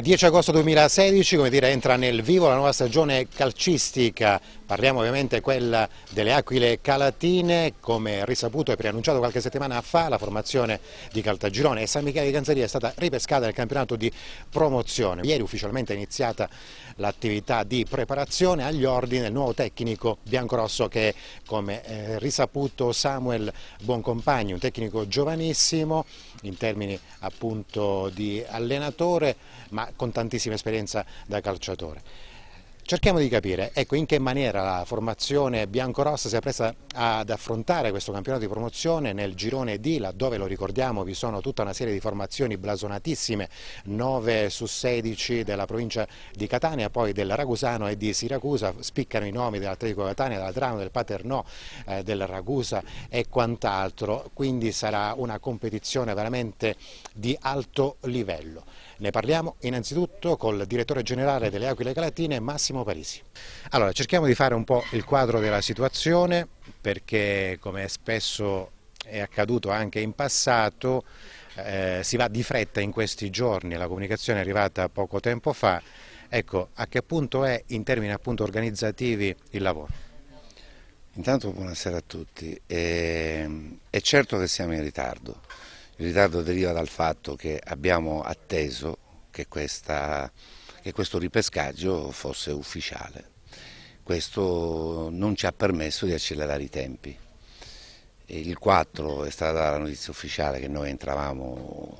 10 agosto 2016 come dire, entra nel vivo la nuova stagione calcistica, parliamo ovviamente quella delle Aquile Calatine, come risaputo e preannunciato qualche settimana fa la formazione di Caltagirone e San Michele di Canzeria è stata ripescata nel campionato di promozione. Ieri ufficialmente è iniziata l'attività di preparazione agli ordini del nuovo tecnico biancorosso che è, come eh, risaputo Samuel Buoncompagni, un tecnico giovanissimo in termini appunto di allenatore ma con tantissima esperienza da calciatore. Cerchiamo di capire ecco, in che maniera la formazione biancorossa si è presa ad affrontare questo campionato di promozione nel girone D, laddove lo ricordiamo vi sono tutta una serie di formazioni blasonatissime, 9 su 16 della provincia di Catania, poi del Ragusano e di Siracusa, spiccano i nomi dell'Atletico Catania, dell'Adrano, del Paternò, eh, del Ragusa e quant'altro, quindi sarà una competizione veramente di alto livello. Ne parliamo innanzitutto col direttore generale delle Aquile Calatine, Massimo Parisi. Allora, cerchiamo di fare un po' il quadro della situazione perché come spesso è accaduto anche in passato, eh, si va di fretta in questi giorni, la comunicazione è arrivata poco tempo fa, ecco a che punto è in termini appunto organizzativi il lavoro? Intanto buonasera a tutti, eh, è certo che siamo in ritardo, il ritardo deriva dal fatto che abbiamo atteso che, questa, che questo ripescaggio fosse ufficiale. Questo non ci ha permesso di accelerare i tempi. Il 4 è stata la notizia ufficiale che noi entravamo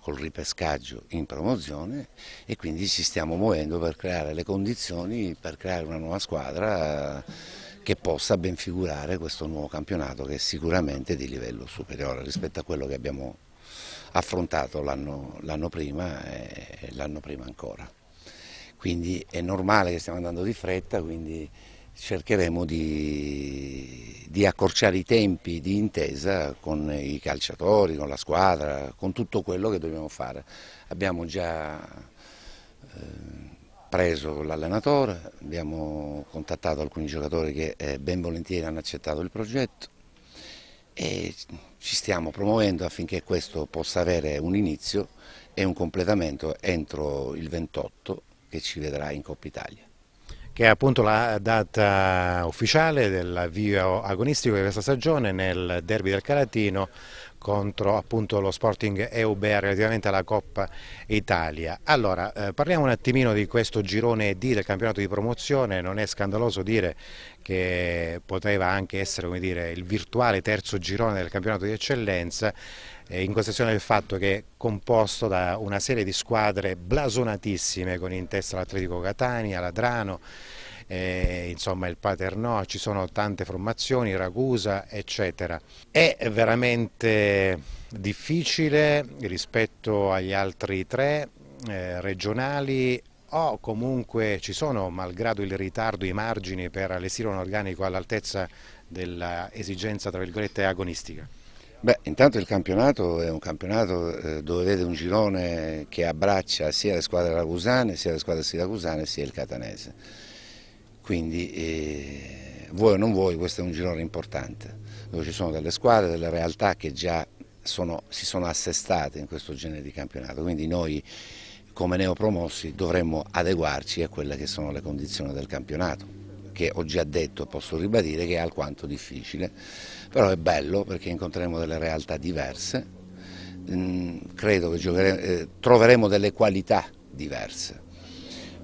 col ripescaggio in promozione e quindi ci stiamo muovendo per creare le condizioni per creare una nuova squadra che possa ben figurare questo nuovo campionato che è sicuramente di livello superiore rispetto a quello che abbiamo affrontato l'anno prima e l'anno prima ancora. Quindi è normale che stiamo andando di fretta, quindi cercheremo di, di, accorciare i tempi di intesa con i calciatori, con la squadra, con tutto quello che dobbiamo fare. Abbiamo già... Eh, preso l'allenatore, abbiamo contattato alcuni giocatori che eh, ben volentieri hanno accettato il progetto e ci stiamo promuovendo affinché questo possa avere un inizio e un completamento entro il 28 che ci vedrà in Coppa Italia che è appunto la data ufficiale dell'avvio agonistico di questa stagione nel derby del Calatino contro appunto lo Sporting Eubea relativamente alla Coppa Italia. Allora, eh, parliamo un attimino di questo girone D del campionato di promozione, non è scandaloso dire che poteva anche essere come dire, il virtuale terzo girone del campionato di eccellenza, eh, in considerazione del fatto che è composto da una serie di squadre blasonatissime con in testa l'Atletico Catania, l'Adrano, eh, insomma il Paterno, ci sono tante formazioni, Ragusa eccetera. È veramente difficile rispetto agli altri tre eh, regionali o comunque ci sono, malgrado il ritardo, i margini per allestire un organico all'altezza dell'esigenza tra virgolette agonistica? Beh, intanto il campionato è un campionato eh, dove vede un girone che abbraccia sia le squadre ragusane, sia le squadre siracusane, sia il catanese quindi eh, vuoi o non vuoi questo è un girone importante dove ci sono delle squadre, delle realtà che già sono, si sono assestate in questo genere di campionato, quindi noi come neopromossi dovremmo adeguarci a quelle che sono le condizioni del campionato che ho già detto e posso ribadire che è alquanto difficile, però è bello perché incontreremo delle realtà diverse, mm, credo che eh, troveremo delle qualità diverse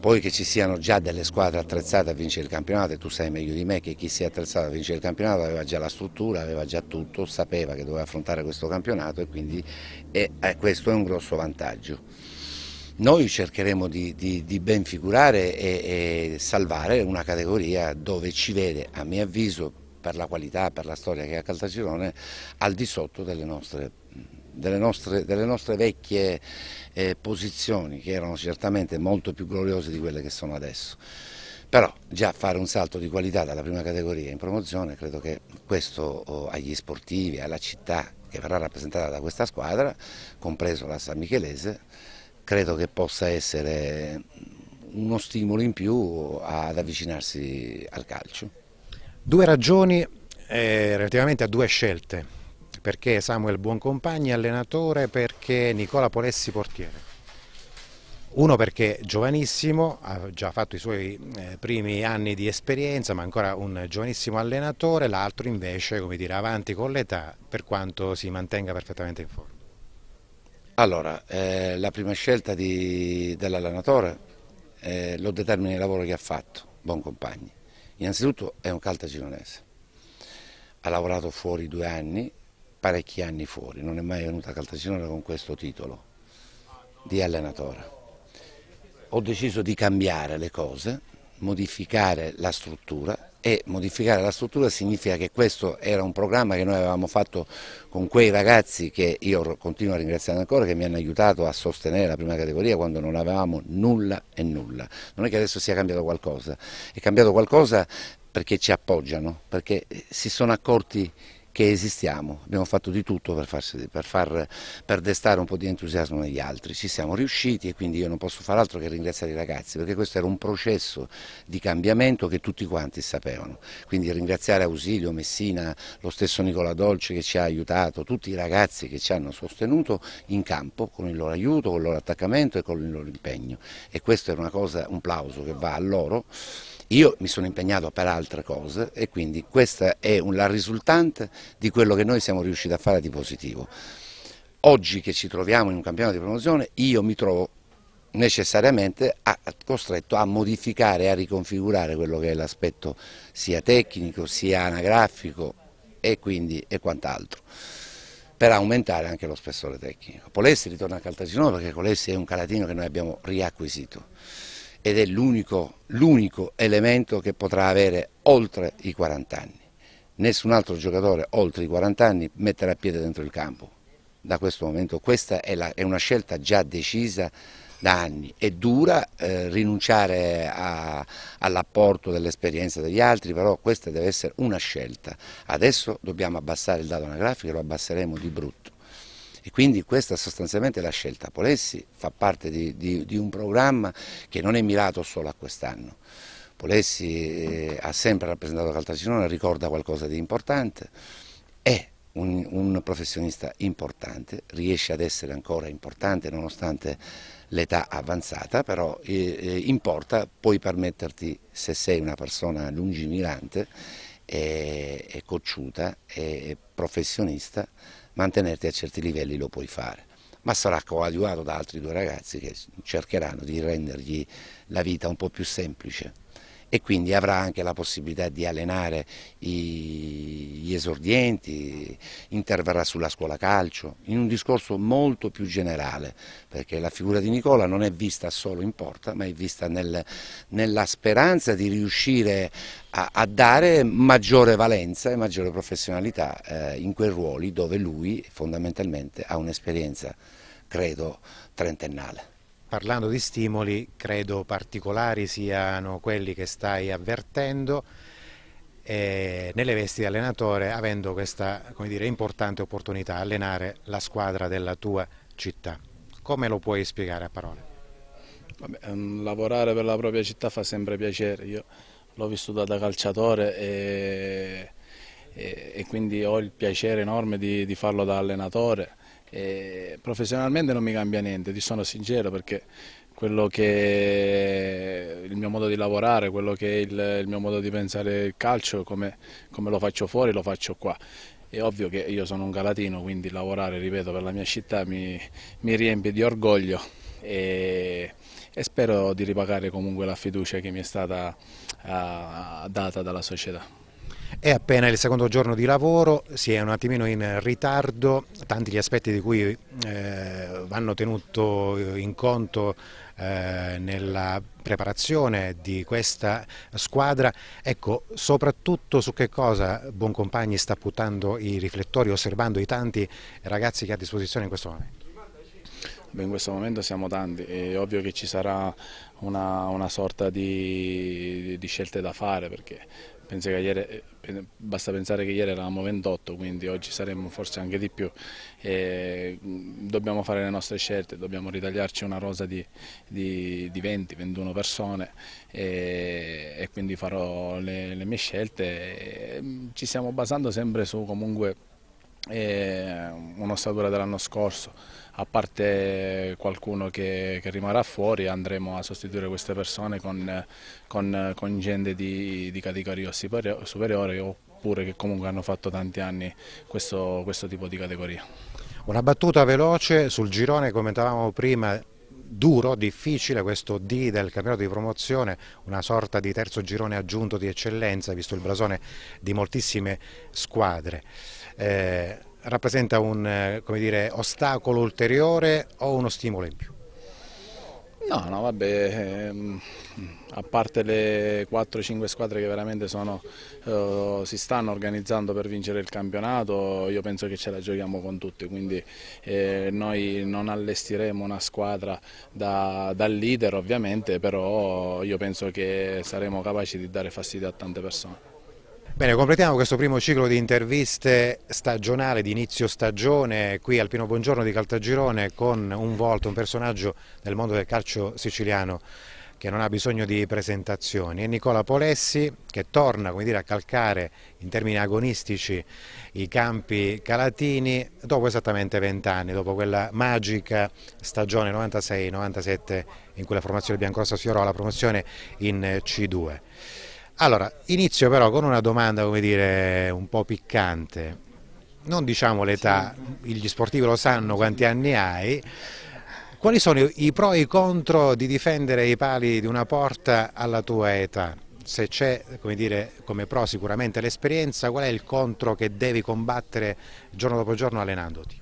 poi che ci siano già delle squadre attrezzate a vincere il campionato e tu sai meglio di me che chi si è attrezzato a vincere il campionato aveva già la struttura, aveva già tutto, sapeva che doveva affrontare questo campionato e quindi è, è, eh, questo è un grosso vantaggio. Noi cercheremo di, di, di ben figurare e, e salvare una categoria dove ci vede, a mio avviso, per la qualità, per la storia che ha Caltagirone, al di sotto delle nostre delle nostre, delle nostre vecchie eh, posizioni che erano certamente molto più gloriose di quelle che sono adesso. Però già fare un salto di qualità dalla prima categoria in promozione credo che questo oh, agli sportivi, alla città che verrà rappresentata da questa squadra, compreso la San Michelese, credo che possa essere uno stimolo in più ad avvicinarsi al calcio. Due ragioni eh, relativamente a due scelte perché Samuel Buoncompagni allenatore, perché Nicola Polessi portiere. Uno perché giovanissimo, ha già fatto i suoi eh, primi anni di esperienza, ma ancora un giovanissimo allenatore, l'altro invece, come dire, avanti con l'età, per quanto si mantenga perfettamente in forma. Allora, eh, la prima scelta dell'allenatore eh, lo determina il lavoro che ha fatto, buon compagni. Innanzitutto è un caltagironese, ha lavorato fuori due anni parecchi anni fuori, non è mai venuta a Caltasinora con questo titolo di allenatore. Ho deciso di cambiare le cose, modificare la struttura e modificare la struttura significa che questo era un programma che noi avevamo fatto con quei ragazzi che io continuo a ringraziare ancora che mi hanno aiutato a sostenere la prima categoria quando non avevamo nulla e nulla. Non è che adesso sia cambiato qualcosa, è cambiato qualcosa perché ci appoggiano, perché si sono accorti che esistiamo, abbiamo fatto di tutto per, farsi, per, far, per, destare un po' di entusiasmo negli altri, ci siamo riusciti e quindi io non posso far altro che ringraziare i ragazzi perché questo era un processo di cambiamento che tutti quanti sapevano, quindi ringraziare Ausilio, Messina, lo stesso Nicola Dolce che ci ha aiutato, tutti i ragazzi che ci hanno sostenuto in campo con il loro aiuto, con il loro attaccamento e con il loro impegno e questo è una cosa, un plauso che va a loro io mi sono impegnato per altre cose e quindi questa è la risultante di quello che noi siamo riusciti a fare di positivo. Oggi che ci troviamo in un campionato di promozione io mi trovo necessariamente a, costretto a modificare, a riconfigurare quello che è l'aspetto sia tecnico sia anagrafico e quindi e quant'altro per aumentare anche lo spessore tecnico. Polessi ritorna a Caltagirone perché Polessi è un calatino che noi abbiamo riacquisito ed è l'unico elemento che potrà avere oltre i 40 anni. Nessun altro giocatore oltre i 40 anni metterà piede dentro il campo da questo momento. Questa è, la, è una scelta già decisa da anni. È dura eh, rinunciare all'apporto dell'esperienza degli altri, però questa deve essere una scelta. Adesso dobbiamo abbassare il dato anagrafico, lo abbasseremo di brutto. E quindi questa è sostanzialmente la scelta. Polessi fa parte di, di, di un programma che non è mirato solo a quest'anno. Polessi eh, ha sempre rappresentato Caltagirone, ricorda qualcosa di importante, è un, un professionista importante, riesce ad essere ancora importante nonostante l'età avanzata, però eh, eh importa puoi permetterti, se sei una persona lungimirante, e, eh, e cocciuta e professionista, mantenerti a certi livelli lo puoi fare ma sarà coadiuvato da altri due ragazzi che cercheranno di rendergli la vita un po' più semplice e quindi avrà anche la possibilità di allenare gli esordienti, interverrà sulla scuola calcio, in un discorso molto più generale, perché la figura di Nicola non è vista solo in porta, ma è vista nel, nella speranza di riuscire a, a, dare maggiore valenza e maggiore professionalità eh, in quei ruoli dove lui fondamentalmente ha un'esperienza, credo, trentennale parlando di stimoli, credo particolari siano quelli che stai avvertendo eh, nelle vesti di allenatore, avendo questa dire, importante opportunità, allenare la squadra della tua città. Come lo puoi spiegare a parole? Vabbè, ehm, lavorare per la propria città fa sempre piacere, io l'ho vissuta da calciatore e, e, e, quindi ho il piacere enorme di, di farlo da allenatore e professionalmente non mi cambia niente, ti sono sincero perché quello che è il mio modo di lavorare, quello che è il, il mio modo di pensare il calcio, come, come lo faccio fuori lo faccio qua. È ovvio che io sono un galatino, quindi lavorare, ripeto, per la mia città mi, mi riempie di orgoglio e, e, spero di ripagare comunque la fiducia che mi è stata uh, data dalla società. È appena il secondo giorno di lavoro, si è un attimino in ritardo, tanti gli aspetti di cui eh, vanno tenuto in conto eh, nella preparazione di questa squadra. Ecco, soprattutto su che cosa Buoncompagni sta puntando i riflettori osservando i tanti ragazzi che ha a disposizione in questo momento? in questo momento siamo tanti, è ovvio che ci sarà una, una sorta di, di, scelte da fare perché Pensi ieri, eh, basta pensare che ieri eravamo 28, quindi oggi saremmo forse anche di più. E mm, dobbiamo fare le nostre scelte, dobbiamo ritagliarci una rosa di, di, di 20-21 persone e, e, quindi farò le, le mie scelte. Mm, ci stiamo basando sempre su comunque eh, un'ossatura dell'anno scorso a parte qualcuno che, che rimarrà fuori andremo a sostituire queste persone con, con, con gente di, di categoria superiore oppure che comunque hanno fatto tanti anni questo, questo tipo di categoria. Una battuta veloce sul girone, commentavamo prima, duro, difficile questo D del campionato di promozione, una sorta di terzo girone aggiunto di eccellenza, visto il blasone di moltissime squadre. Eh, rappresenta un eh, dire, ostacolo ulteriore o uno stimolo in più? No, no, vabbè, ehm, a parte le 4-5 squadre che veramente sono, eh, si stanno organizzando per vincere il campionato, io penso che ce la giochiamo con tutti, quindi eh, noi non allestiremo una squadra da, da, leader ovviamente, però io penso che saremo capaci di dare fastidio a tante persone. Bene, completiamo questo primo ciclo di interviste stagionale, di inizio stagione, qui al Pino Buongiorno di Caltagirone con un volto, un personaggio del mondo del calcio siciliano che non ha bisogno di presentazioni, è Nicola Polessi che torna dire, a calcare in termini agonistici i campi calatini dopo esattamente vent'anni, dopo quella magica stagione 96-97 in cui la formazione biancorossa sfiorò la promozione in C2. Allora, inizio però con una domanda, come dire, un po' piccante. Non diciamo l'età, gli sportivi lo sanno quanti anni hai. Quali sono i pro e i contro di difendere i pali di una porta alla tua età? Se c'è, come dire, come pro sicuramente l'esperienza, qual è il contro che devi combattere giorno dopo giorno allenandoti?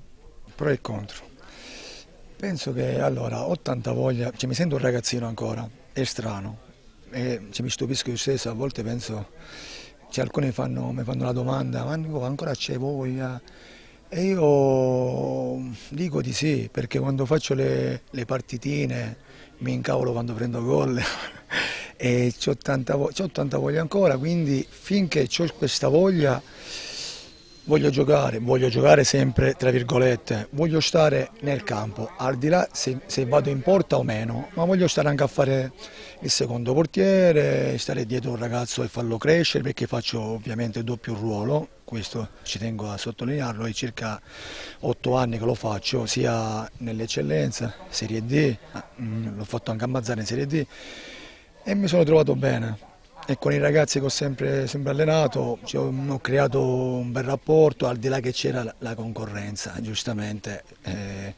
Pro e contro. Penso che allora ho tanta voglia, cioè mi sento un ragazzino ancora, è strano, e cioè, mi stupisco io stesso, a volte penso, cioè, alcuni fanno, mi fanno la domanda, ma ancora c'è voglia? E io dico di sì, perché quando faccio le, le partitine mi incavolo quando prendo gol e ho tanta, voglia ancora, quindi finché ho questa voglia voglio giocare, voglio giocare sempre tra virgolette, voglio stare nel campo, al di là se, se, vado in porta o meno, ma voglio stare anche a fare il secondo portiere, stare dietro un ragazzo e farlo crescere perché faccio ovviamente doppio ruolo, questo ci tengo a sottolinearlo, è circa otto anni che lo faccio sia nell'eccellenza, Serie D, ah, mm, l'ho fatto anche a Mazzara in Serie D e mi sono trovato bene, e con i ragazzi che ho sempre, sempre allenato cioè, ho creato un bel rapporto, al di là che c'era la concorrenza, giustamente. Eh,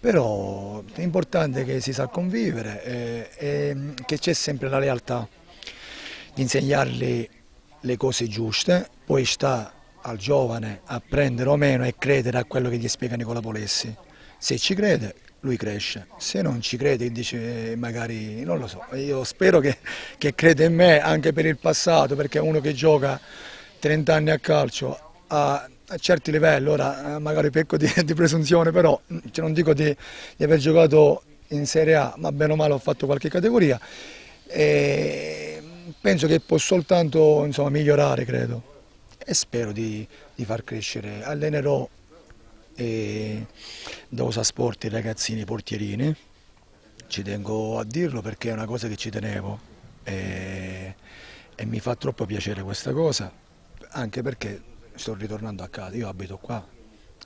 però è importante che si sa convivere eh, e, e mm, che c'è sempre la lealtà di insegnargli le cose giuste, poi sta al giovane a prendere o meno e credere a quello che gli spiegano i colapolessi Se ci crede, lui cresce. Se non ci crede dice eh, magari, non lo so, io spero che, che crede in me anche per il passato, perché uno che gioca 30 anni a calcio a a certi livelli, ora eh, magari pecco di, di presunzione, però mm, cioè non dico di, di, aver giocato in Serie A, ma bene o male ho fatto qualche categoria e mm, penso che può soltanto insomma, migliorare, credo, e spero di, di far crescere. Allenerò e da Osa Sport i ragazzini portierini, ci tengo a dirlo perché è una cosa che ci tenevo e, e mi fa troppo piacere questa cosa, anche perché sto ritornando a casa, io abito qua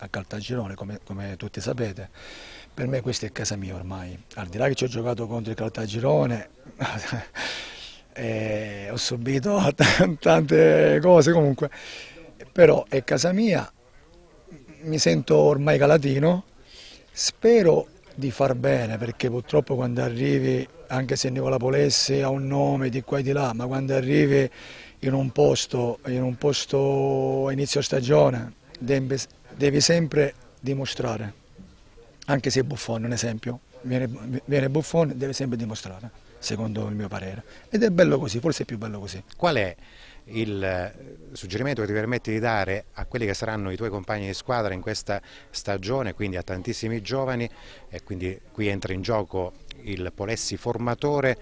a Caltagirone come, come tutti sapete, per me questa è casa mia ormai, al di là che ci ho giocato contro il Caltagirone e ho subito tante cose comunque, però è casa mia mi sento ormai calatino, spero di far bene perché purtroppo quando arrivi, anche se Nicola Polesse ha un nome di qua e di là, ma quando arrivi in un posto, in un posto a inizio stagione devi, devi sempre dimostrare, anche se Buffon un esempio, viene, viene Buffon deve sempre dimostrare secondo il mio parere. Ed è bello così, forse è più bello così. Qual è il eh, suggerimento che ti permetti di dare a quelli che saranno i tuoi compagni di squadra in questa stagione, quindi a tantissimi giovani, e quindi qui entra in gioco il Polessi formatore,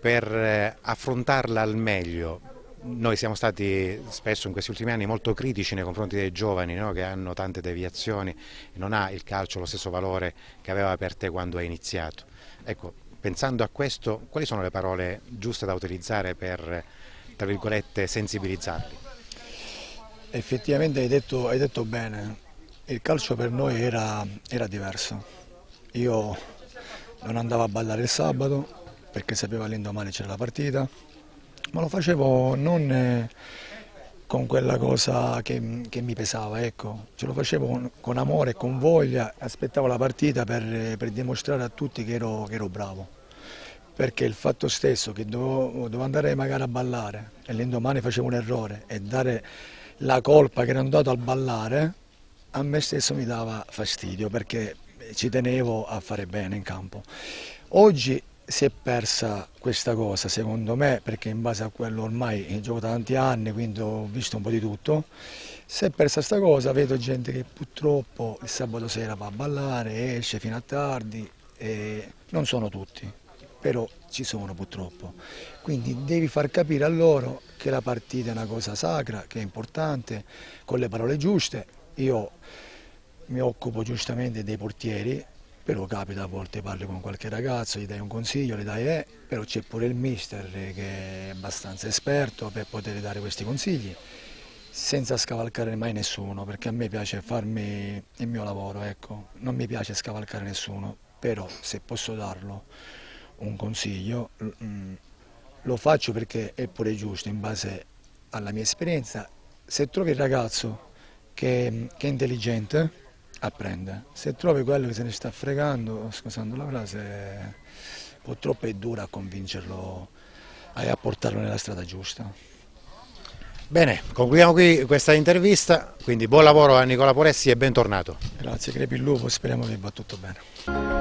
per eh, affrontarla al meglio? Noi siamo stati spesso in questi ultimi anni molto critici nei confronti dei giovani no? che hanno tante deviazioni, non ha il calcio lo stesso valore che aveva per te quando hai iniziato. Ecco, Pensando a questo, quali sono le parole giuste da utilizzare per, tra virgolette, sensibilizzarli? Effettivamente hai detto, hai detto bene, il calcio per noi era, era diverso. Io non andavo a ballare il sabato perché sapevo all'indomani c'era la partita, ma lo facevo non eh, con quella cosa che, che, mi pesava, ecco. ce lo facevo con, con amore con voglia, aspettavo la partita per, per dimostrare a tutti che ero, che ero bravo perché il fatto stesso che dovevo, dovevo andare magari a ballare e l'indomani facevo un errore e dare la colpa che ero andato a ballare a me stesso mi dava fastidio perché ci tenevo a fare bene in campo. Oggi si è persa questa cosa secondo me perché in base a quello ormai gioco da tanti anni quindi ho visto un po' di tutto si è persa questa cosa vedo gente che purtroppo il sabato sera va a ballare esce fino a tardi e non sono tutti però ci sono purtroppo. Quindi devi far capire a loro che la partita è una cosa sacra, che è importante, con le parole giuste. Io mi occupo giustamente dei portieri, però capita a volte parli con qualche ragazzo, gli dai un consiglio, le dai eh, però c'è pure il mister che è abbastanza esperto per poter dare questi consigli senza scavalcare mai nessuno, perché a me piace farmi il mio lavoro, ecco. Non mi piace scavalcare nessuno, però se posso darlo un consiglio, mm, lo faccio perché è pure giusto in base alla mia esperienza. Se trovi il ragazzo che, che è intelligente, apprende. Se trovi quello che se ne sta fregando, scusando la frase, purtroppo è dura a convincerlo e eh, a portarlo nella strada giusta. Bene, concludiamo qui questa intervista, quindi buon lavoro a Nicola Poressi e bentornato. Grazie, crepi il lupo, speriamo che va tutto bene.